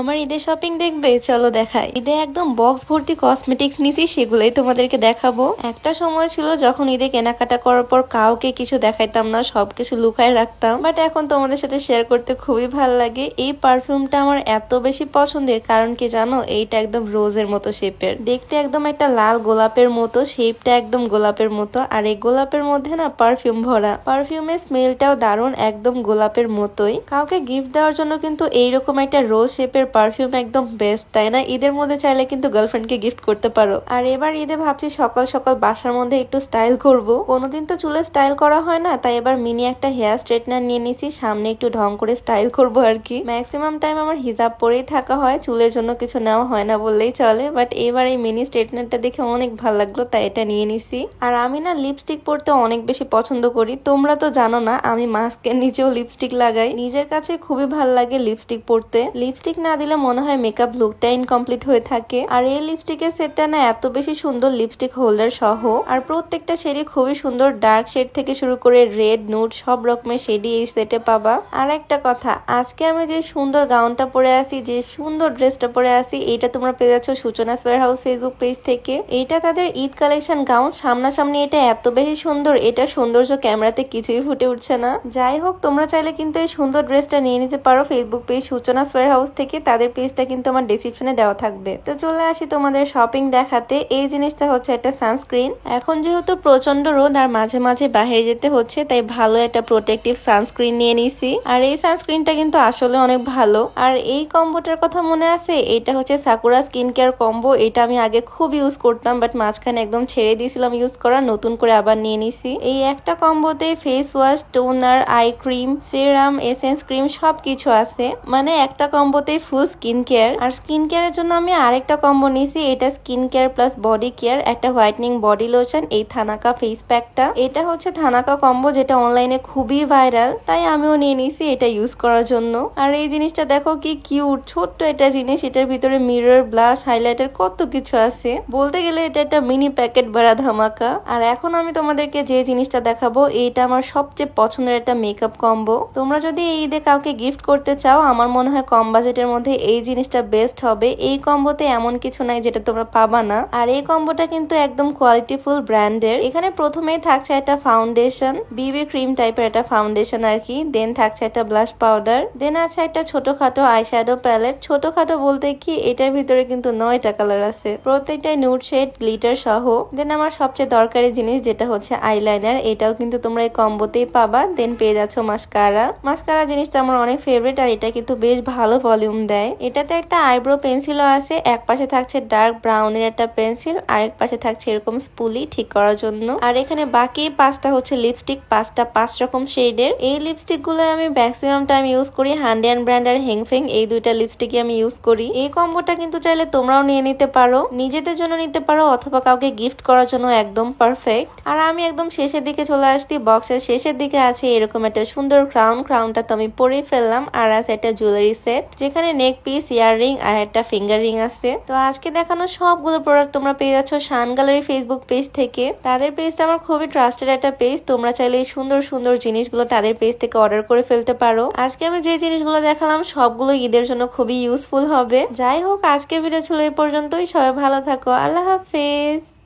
আমার ঈদের শপিং দেখবে চলো দেখাই ঈদে একদম বক্স ভর্তি কসমেটিক্স নিছি সেগুলোই তোমাদেরকে দেখাবো একটা সময় ছিল যখন ঈদে কেনাকাটা করার পর কাউকে কিছু দেখাইতাম না সবকিছু লুকায় রাখতাম বাট এখন তোমাদের সাথে শেয়ার করতে খুবই ভালো লাগে এই পারফিউমটা আমার এত বেশি পছন্দের কারণ কি জানো এইটা একদম রোজের মতো শেপের দেখতে একদম একটা লাল গোলাপের মতো শেপটা একদম গোলাপের মতো আর এই গোলাপের মধ্যে না পারফিউম ভরা পারফিউমের স্মেলটাও দারুণ একদম গোলাপের মতোই কাউকে গিফট দেওয়ার জন্য কিন্তু এইরকম একটা রোজ শেপের পারফিউম একদম বেস্ট তাই না ঈদের মধ্যে চাইলে কিন্তু গার্লফ্রেন্ডকে গিফট করতে পারো আর এবার ঈদে ভাবছি সকাল সকাল বাসার মধ্যে একটু স্টাইল করব কোনোদিন তো চুলে স্টাইল করা হয় না তাই এবার মিনি একটা হেয়ার স্ট্রেটনার নিয়ে নিছি সামনে একটু ঢং করে স্টাইল করব আর কি ম্যাক্সিমাম টাইম আমার হিজাব পরেই থাকা হয় চুলের জন্য কিছু নেওয়া হয় না বললেই চলে বাট এবার এই মিনি স্ট্রেটনারটা দেখে অনেক ভালো লাগলো তাই এটা নিয়ে নিছি আর আমি না লিপস্টিক পরতে অনেক বেশি পছন্দ করি তোমরা তো জানো না আমি মাস্কের নিচেও লিপস্টিক লাগাই নিজের কাছে খুবই ভালো লাগে লিপস্টিক পরতে লিপস্টিক না দিলে মনে হয় মেকআপ লুকটা ইনকমপ্লিট হয়ে থাকে আর এই লিপস্টিকের সেটটা না এত বেশি সুন্দর লিপস্টিক হোল্ডার সহ আর প্রত্যেকটা শেডই খুবই সুন্দর ডার্ক শেড থেকে শুরু করে রেড নুট সব রকমের শেডই এই সেটে পাবা আর একটা কথা আজকে আমি যে সুন্দর গাউনটা পরে আসি যে সুন্দর ড্রেসটা পরে আসি এটা তোমরা পেয়ে যাচ্ছ সূচনা স্পেয়ার হাউস ফেসবুক পেজ থেকে এটা তাদের ঈদ কালেকশন গাউন সামনাসামনি এটা এত বেশি সুন্দর এটা সৌন্দর্য ক্যামেরাতে কিছুই ফুটে উঠছে না যাই হোক তোমরা চাইলে কিন্তু এই সুন্দর ড্রেসটা নিয়ে নিতে পারো Facebook page Suchona spare house থেকে তাদের পেজটা কিন্তু আমার ডিসক্রিপশনে দেওয়া থাকবে তো চলে আসি তোমাদের শপিং দেখাতে এই জিনিসটা হচ্ছে একটা সানস্ক্রিন এখন যেহেতু প্রচন্ড রোদ আর মাঝে মাঝে বাহিরে যেতে হচ্ছে তাই ভালো একটা প্রোটেক্টিভ সানস্ক্রিন নিয়ে নিছি আর এই সানস্ক্রিনটা কিন্তু আসলে অনেক ভালো আর এই কম্বোটার কথা মনে আছে এটা হচ্ছে সাকুরা স্কিন কেয়ার কম্বো এটা আমি আগে খুব ইউজ করতাম বাট মাঝখানে একদম ছেড়ে দিয়েছিলাম ইউজ করা নতুন করে আবার নিয়ে নিছি এই একটা কম্বোতে face wash toner eye cream serum essence cream সবকিছু আছে মানে একটা কম্বোতে ফুল স্কিন কেয়ার আর স্কিন কেয়ারের জন্য আমি আরেকটা কম্বো নিয়েছি এটা skin care plus body care একটা হোয়াইটনিং বডি লোশন এই থানাকা ফেস প্যাকটা এটা হচ্ছে থানাকা কম্বো যেটা অনলাইনে খুবই ভাইরাল তাই আমিও নিয়ে নিয়েছি এটা ইউজ করার জন্য আর এই জিনিসটা দেখো কি কিউট ছোট্ট একটা জিনিস এটার ভিতরে মিরর ব্লাশ হাইলাইটার কত কিছু আছে বলতে গেলে এটা একটা মিনি প্যাকেট ভরা ধামাকা আর এখন আমি তোমাদেরকে যে জিনিসটা দেখাবো এটা আমার সবচেয়ে পছন্দের একটা মেকআপ কম্বো তোমরা যদি এই ঈদে কাউকে গিফট করতে চাও আমার মনে হয় কম বাজেটের মধ্যে মধ্যে এই জিনিসটা বেস্ট হবে এই কম্বোতে এমন কিছু নাই যেটা তোমরা পাবা না আর এই কম্বোটা কিন্তু একদম কোয়ালিটিফুল ব্র্যান্ডের এখানে প্রথমেই থাকছে একটা ফাউন্ডেশন বিবি ক্রিম টাইপের একটা ফাউন্ডেশন আর কি দেন থাকছে একটা ব্লাশ পাউডার দেন আছে একটা ছোটখাটো শ্যাডো প্যালেট ছোটখাটো বলতে কি এটার ভিতরে কিন্তু নয়টা কালার আছে প্রত্যেকটাই নুট শেড গ্লিটার সহ দেন আমার সবচেয়ে দরকারি জিনিস যেটা হচ্ছে আইলাইনার এটাও কিন্তু তোমরা এই কম্বোতেই পাবা দেন পেয়ে যাচ্ছ মাস্কারা মাস্কারা জিনিসটা আমার অনেক ফেভারিট আর এটা কিন্তু বেশ ভালো ভলিউম দেয় এটাতে একটা আইব্রো পেন্সিলও আছে এক পাশে থাকছে ডার্ক ব্রাউনের একটা পেন্সিল আরেক পাশে থাকছে এরকম স্পুলি ঠিক করার জন্য আর এখানে বাকি পাঁচটা হচ্ছে লিপস্টিক পাঁচটা পাঁচ রকম শেডের এই লিপস্টিক গুলো আমি ম্যাক্সিমাম টাইম ইউজ করি হান্ডিয়ান ব্র্যান্ড আর হেংফেং এই দুইটা লিপস্টিকই আমি ইউজ করি এই কম্বোটা কিন্তু চাইলে তোমরাও নিয়ে নিতে পারো নিজেদের জন্য নিতে পারো অথবা কাউকে গিফট করার জন্য একদম পারফেক্ট আর আমি একদম শেষের দিকে চলে আসছি বক্সের শেষের দিকে আছে এরকম একটা সুন্দর ক্রাউন ক্রাউনটা তো আমি পরে ফেললাম আর আছে একটা জুয়েলারি সেট যেখানে নেক পিস ইয়াররিং আর একটা ফিঙ্গার রিং আছে তো আজকে দেখানো সবগুলো প্রোডাক্ট তোমরা পেয়ে যাচ্ছ শান গ্যালারি ফেসবুক পেজ থেকে তাদের পেজটা আমার খুবই ট্রাস্টেড একটা পেজ তোমরা চাইলে এই সুন্দর সুন্দর জিনিসগুলো তাদের পেজ থেকে অর্ডার করে ফেলতে পারো আজকে আমি যে জিনিসগুলো দেখালাম সবগুলো ঈদের জন্য খুবই ইউজফুল হবে যাই হোক আজকে ভিডিও ছিল এই পর্যন্তই সবাই ভালো থাকো আল্লাহ হাফেজ